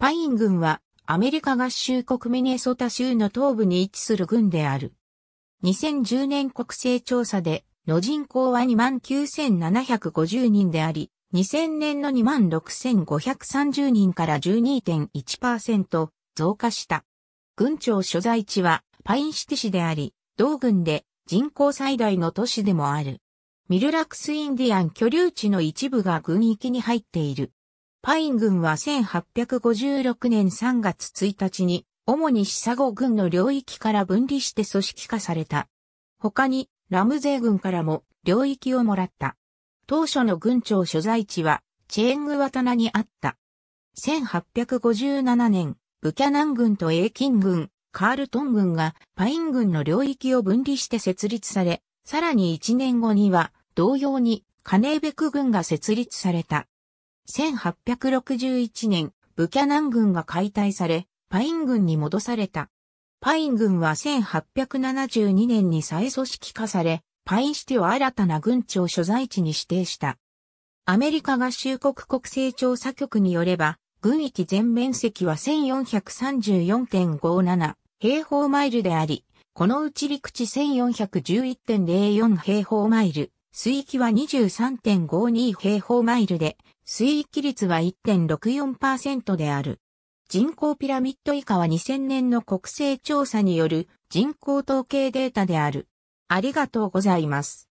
パイン郡はアメリカ合衆国ミネソタ州の東部に位置する郡である。2010年国勢調査での人口は29,750人であり、2000年の26,530人から12.1%増加した。郡庁所在地はパインシティ市であり、同郡で人口最大の都市でもある。ミルラクスインディアン居留地の一部が軍域に入っている。パイン軍は1856年3月1日に、主にシサゴ軍の領域から分離して組織化された。他に、ラムゼー軍からも領域をもらった。当初の軍庁所在地は、チェーングワタナにあった。1857年、ブキャナン軍とエーキン軍、カールトン軍がパイン軍の領域を分離して設立され、さらに1年後には同様にカネーベク軍が設立された。1861年、ブキャナン軍が解体され、パイン軍に戻された。パイン軍は1872年に再組織化され、パインシティを新たな軍庁所在地に指定した。アメリカ合衆国国勢調査局によれば、軍域全面積は1434.57平方マイルであり、このうち陸地1411.04平方マイル、水域は23.52平方マイルで、水域率は1.64%である。人口ピラミッド以下は2000年の国勢調査による人口統計データである。ありがとうございます。